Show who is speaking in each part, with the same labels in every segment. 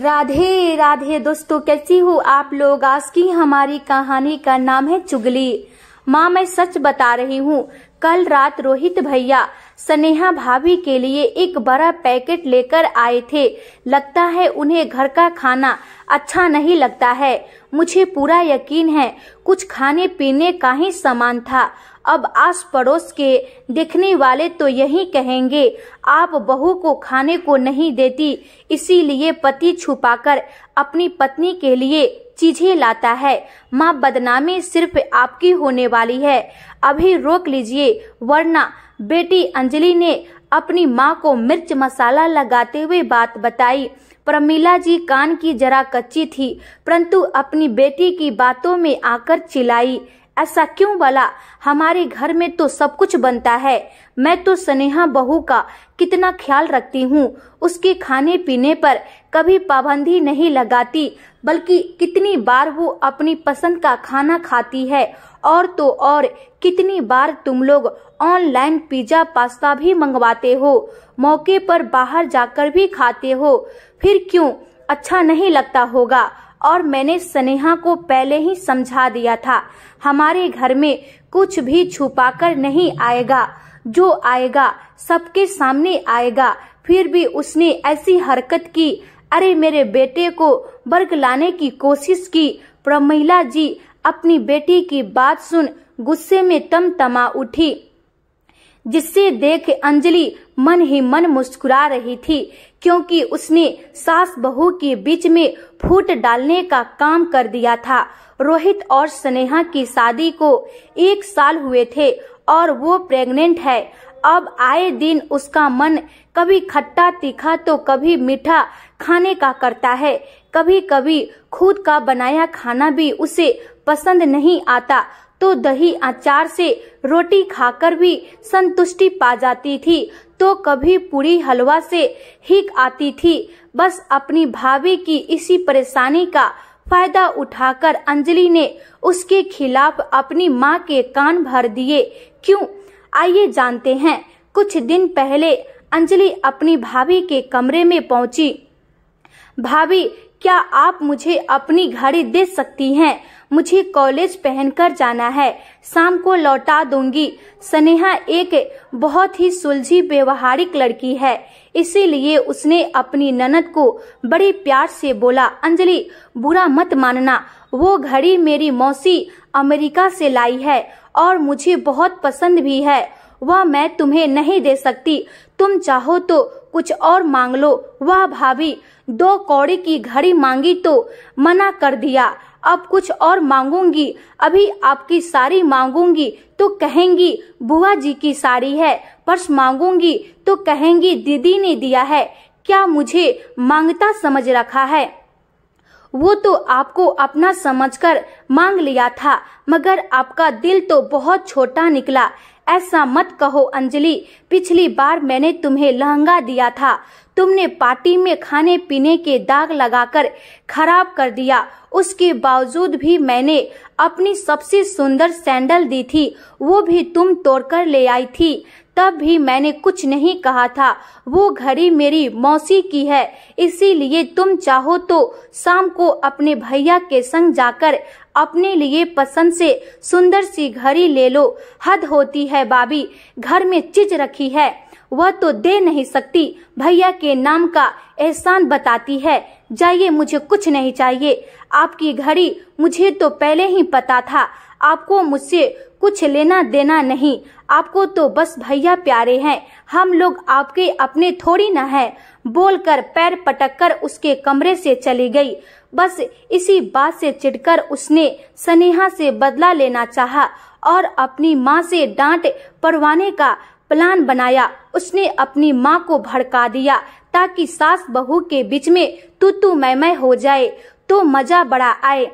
Speaker 1: राधे राधे दोस्तों कैसी हो आप लोग आज की हमारी कहानी का नाम है चुगली माँ मैं सच बता रही हूँ कल रात रोहित भैया स्नेहा भाभी के लिए एक बड़ा पैकेट लेकर आए थे लगता है उन्हें घर का खाना अच्छा नहीं लगता है मुझे पूरा यकीन है कुछ खाने पीने का ही सामान था अब आस पड़ोस के देखने वाले तो यही कहेंगे आप बहू को खाने को नहीं देती इसीलिए पति छुपाकर अपनी पत्नी के लिए चीजें लाता है माँ बदनामी सिर्फ आपकी होने वाली है अभी रोक लीजिए वरना बेटी अंजलि ने अपनी माँ को मिर्च मसाला लगाते हुए बात बताई प्रमिला जी कान की जरा कच्ची थी परंतु अपनी बेटी की बातों में आकर चिल्लाई ऐसा क्यों बला हमारे घर में तो सब कुछ बनता है मैं तो स्नेहा बहू का कितना ख्याल रखती हूँ उसके खाने पीने पर कभी पाबंदी नहीं लगाती बल्कि कितनी बार वो अपनी पसंद का खाना खाती है और तो और कितनी बार तुम लोग ऑनलाइन पिज्जा पास्ता भी मंगवाते हो मौके पर बाहर जाकर भी खाते हो फिर क्यों अच्छा नहीं लगता होगा और मैंने स्नेहा को पहले ही समझा दिया था हमारे घर में कुछ भी छुपाकर नहीं आएगा जो आएगा सबके सामने आएगा फिर भी उसने ऐसी हरकत की अरे मेरे बेटे को बर्ग लाने की कोशिश की प्रमिला जी अपनी बेटी की बात सुन गुस्से में तम तमा उठी जिससे देख अंजलि मन ही मन मुस्कुरा रही थी क्योंकि उसने सास बहू के बीच में फूट डालने का काम कर दिया था रोहित और स्नेहा की शादी को एक साल हुए थे और वो प्रेग्नेंट है अब आए दिन उसका मन कभी खट्टा तीखा तो कभी मीठा खाने का करता है कभी कभी खुद का बनाया खाना भी उसे पसंद नहीं आता तो दही अचार से रोटी खाकर भी संतुष्टि पा जाती थी तो कभी पूरी हलवा से हीक आती थी बस अपनी भाभी की इसी परेशानी का फायदा उठाकर अंजलि ने उसके खिलाफ अपनी माँ के कान भर दिए क्यों आइए जानते हैं कुछ दिन पहले अंजलि अपनी भाभी के कमरे में पहुंची भाभी क्या आप मुझे अपनी घड़ी दे सकती हैं मुझे कॉलेज पहनकर जाना है शाम को लौटा दूंगी स्नेहा एक बहुत ही सुलझी व्यवहारिक लड़की है इसीलिए उसने अपनी ननद को बड़े प्यार से बोला अंजलि बुरा मत मानना वो घड़ी मेरी मौसी अमेरिका से लाई है और मुझे बहुत पसंद भी है वह मैं तुम्हें नहीं दे सकती तुम चाहो तो कुछ और मांग लो वह भाभी दो कौड़ी की घड़ी मांगी तो मना कर दिया अब कुछ और मांगूंगी अभी आपकी साड़ी मांगूंगी तो कहेंगी बुआ जी की साड़ी है पर्स मांगूंगी तो कहेंगी दीदी ने दिया है क्या मुझे मांगता समझ रखा है वो तो आपको अपना समझकर मांग लिया था मगर आपका दिल तो बहुत छोटा निकला ऐसा मत कहो अंजलि पिछली बार मैंने तुम्हें लहंगा दिया था तुमने पार्टी में खाने पीने के दाग लगाकर खराब कर दिया उसके बावजूद भी मैंने अपनी सबसे सुंदर सैंडल दी थी वो भी तुम तोड़कर ले आई थी तब भी मैंने कुछ नहीं कहा था वो घड़ी मेरी मौसी की है इसीलिए तुम चाहो तो शाम को अपने भैया के संग जाकर अपने लिए पसंद से सुंदर सी घड़ी ले लो हद होती है बाबी घर में चीज रखी है वह तो दे नहीं सकती भैया के नाम का एहसान बताती है जाइए मुझे कुछ नहीं चाहिए आपकी घड़ी मुझे तो पहले ही पता था आपको मुझसे कुछ लेना देना नहीं आपको तो बस भैया प्यारे हैं हम लोग आपके अपने थोड़ी ना हैं बोलकर पैर पटक कर उसके कमरे से चली गई बस इसी बात से चिढ़कर उसने स्नेहा से बदला लेना चाहा और अपनी माँ से डांट पड़वाने का प्लान बनाया उसने अपनी माँ को भड़का दिया ताकि सास बहू के बीच में तू तू मैं मैं हो जाए तो मजा बड़ा आए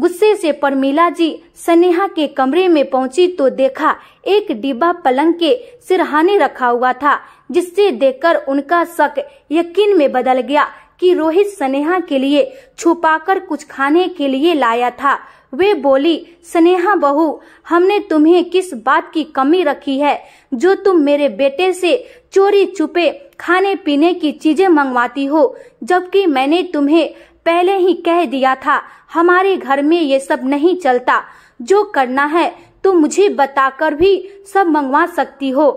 Speaker 1: गुस्से से परमिला जी स्नेहा के कमरे में पहुंची तो देखा एक डिब्बा पलंग के सिरहाने रखा हुआ था जिससे देखकर उनका शक यकीन में बदल गया कि रोहित स्नेहा के लिए छुपाकर कुछ खाने के लिए लाया था वे बोली स्नेहा बहू हमने तुम्हें किस बात की कमी रखी है जो तुम मेरे बेटे से चोरी छुपे खाने पीने की चीजें मंगवाती हो जबकि मैंने तुम्हें पहले ही कह दिया था हमारे घर में ये सब नहीं चलता जो करना है तुम मुझे बताकर भी सब मंगवा सकती हो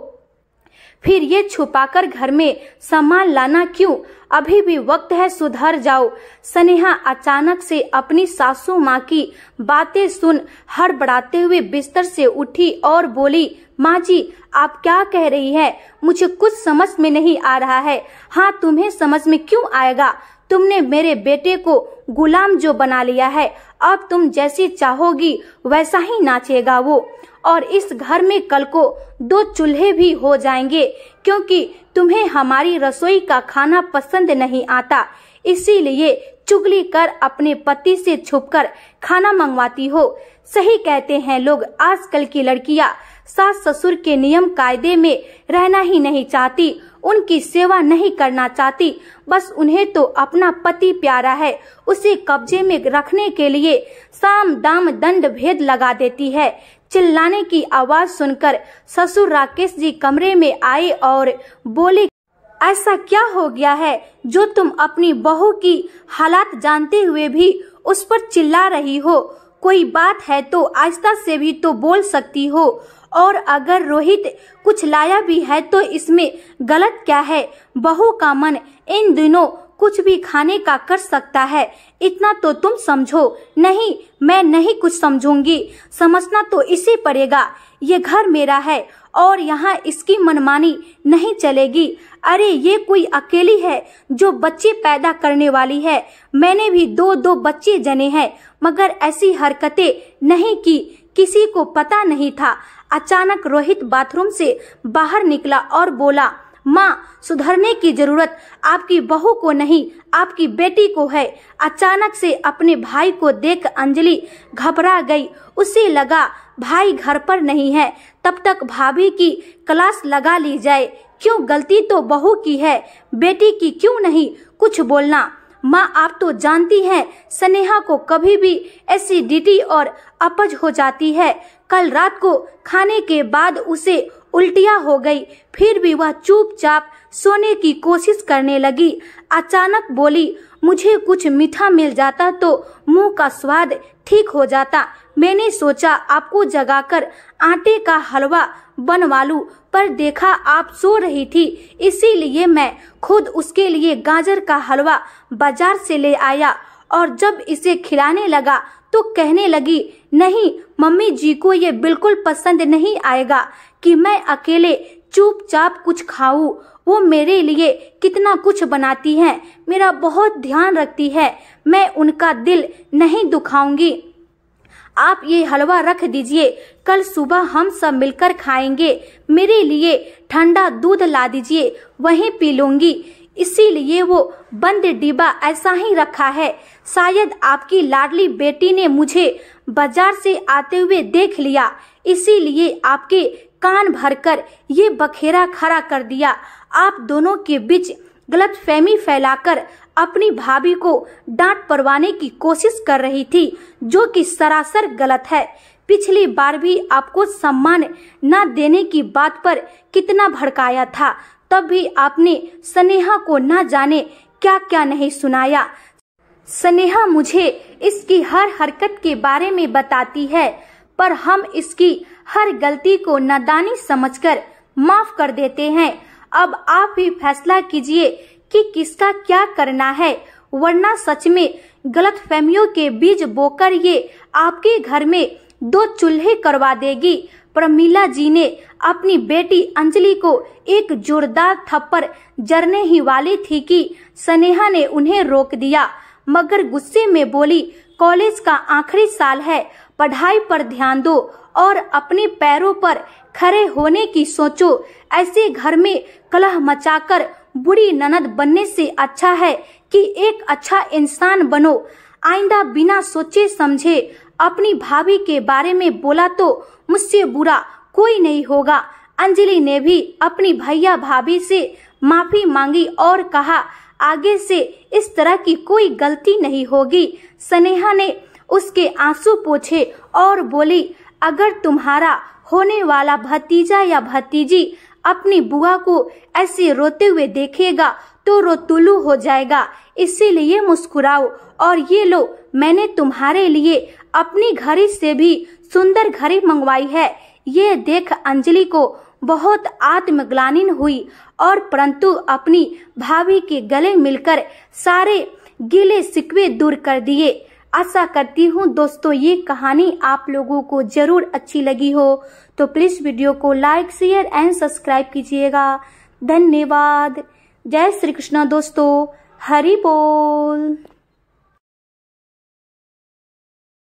Speaker 1: फिर ये छुपाकर घर में सामान लाना क्यों अभी भी वक्त है सुधर जाओ स्नेहा अचानक से अपनी सासू माँ की बातें सुन हड़बड़ाते हुए बिस्तर से उठी और बोली माँ जी आप क्या कह रही है मुझे कुछ समझ में नहीं आ रहा है हाँ तुम्हें समझ में क्यों आएगा तुमने मेरे बेटे को गुलाम जो बना लिया है अब तुम जैसी चाहोगी वैसा ही नाचेगा वो और इस घर में कल को दो चूल्हे भी हो जाएंगे क्योंकि तुम्हें हमारी रसोई का खाना पसंद नहीं आता इसीलिए चुगली कर अपने पति से छुपकर खाना मंगवाती हो सही कहते हैं लोग आजकल की लड़कियां सास ससुर के नियम कायदे में रहना ही नहीं चाहती उनकी सेवा नहीं करना चाहती बस उन्हें तो अपना पति प्यारा है उसे कब्जे में रखने के लिए साम दाम दंड भेद लगा देती है चिल्लाने की आवाज सुनकर ससुर राकेश जी कमरे में आए और बोले ऐसा क्या हो गया है जो तुम अपनी बहू की हालात जानते हुए भी उस पर चिल्ला रही हो कोई बात है तो आस्था से भी तो बोल सकती हो और अगर रोहित कुछ लाया भी है तो इसमें गलत क्या है बहू का मन इन दिनों कुछ भी खाने का कर सकता है इतना तो तुम समझो नहीं मैं नहीं कुछ समझूंगी समझना तो इसे पड़ेगा ये घर मेरा है और यहाँ इसकी मनमानी नहीं चलेगी अरे ये कोई अकेली है जो बच्चे पैदा करने वाली है मैंने भी दो दो बच्चे जने हैं मगर ऐसी हरकतें नहीं की किसी को पता नहीं था अचानक रोहित बाथरूम से बाहर निकला और बोला माँ सुधरने की जरूरत आपकी बहू को नहीं आपकी बेटी को है अचानक से अपने भाई को देख अंजलि घबरा गई उसे लगा भाई घर पर नहीं है तब तक भाभी की क्लास लगा ली जाए क्यों गलती तो बहू की है बेटी की क्यों नहीं कुछ बोलना माँ आप तो जानती हैं स्नेहा को कभी भी एसिडिटी और अपज हो जाती है कल रात को खाने के बाद उसे उल्टियां हो गई फिर भी वह चुपचाप सोने की कोशिश करने लगी अचानक बोली मुझे कुछ मीठा मिल जाता तो मुंह का स्वाद ठीक हो जाता मैंने सोचा आपको जगाकर आटे का हलवा बनवा लूं पर देखा आप सो रही थी इसीलिए मैं खुद उसके लिए गाजर का हलवा बाजार से ले आया और जब इसे खिलाने लगा तो कहने लगी नहीं मम्मी जी को ये बिल्कुल पसंद नहीं आएगा कि मैं अकेले चुपचाप कुछ खाऊं वो मेरे लिए कितना कुछ बनाती हैं मेरा बहुत ध्यान रखती है मैं उनका दिल नहीं दुखाऊंगी आप ये हलवा रख दीजिए कल सुबह हम सब मिलकर खाएंगे मेरे लिए ठंडा दूध ला दीजिए वहीं पी लूंगी इसीलिए वो बंद डिब्बा ऐसा ही रखा है शायद आपकी लाडली बेटी ने मुझे बाजार से आते हुए देख लिया इसीलिए आपके कान भरकर ये बखेरा खड़ा कर दिया आप दोनों के बीच गलत फहमी फैलाकर अपनी भाभी को डांट परवाने की कोशिश कर रही थी जो कि सरासर गलत है पिछली बार भी आपको सम्मान न देने की बात पर कितना भड़काया था तब भी आपने स्नेहा को न जाने क्या क्या नहीं सुनाया स्नेहा मुझे इसकी हर हरकत के बारे में बताती है पर हम इसकी हर गलती को नदानी समझकर माफ कर देते हैं अब आप ही फैसला कीजिए कि किसका क्या करना है वरना सच में गलत फहमियों के बीज बोकर ये आपके घर में दो चूल्हे करवा देगी प्रमीला जी ने अपनी बेटी अंजलि को एक जोरदार थप्पड़ जरने ही वाली थी कि स्नेहा ने उन्हें रोक दिया मगर गुस्से में बोली कॉलेज का आखिरी साल है पढ़ाई पर ध्यान दो और अपने पैरों पर खड़े होने की सोचो ऐसे घर में कलह मचाकर बुरी ननद बनने से अच्छा है कि एक अच्छा इंसान बनो आइंदा बिना सोचे समझे अपनी भाभी के बारे में बोला तो मुझसे बुरा कोई नहीं होगा अंजलि ने भी अपनी भैया भाभी से माफी मांगी और कहा आगे से इस तरह की कोई गलती नहीं होगी स्नेहा ने उसके आंसू पोछे और बोली अगर तुम्हारा होने वाला भतीजा या भतीजी अपनी बुआ को ऐसे रोते हुए देखेगा तो रोतुलू हो जाएगा इसीलिए मुस्कुराओ और ये लो मैंने तुम्हारे लिए अपनी घड़ी से भी सुंदर घड़ी मंगवाई है ये देख अंजलि को बहुत आत्मग्लानिन हुई और परंतु अपनी भाभी के गले मिलकर सारे गीले सिकवे दूर कर दिए आशा करती हूँ दोस्तों ये कहानी आप लोगों को जरूर अच्छी लगी हो तो प्लीज वीडियो को लाइक शेयर एंड सब्सक्राइब कीजिएगा धन्यवाद जय श्री कृष्णा दोस्तों हरि बोल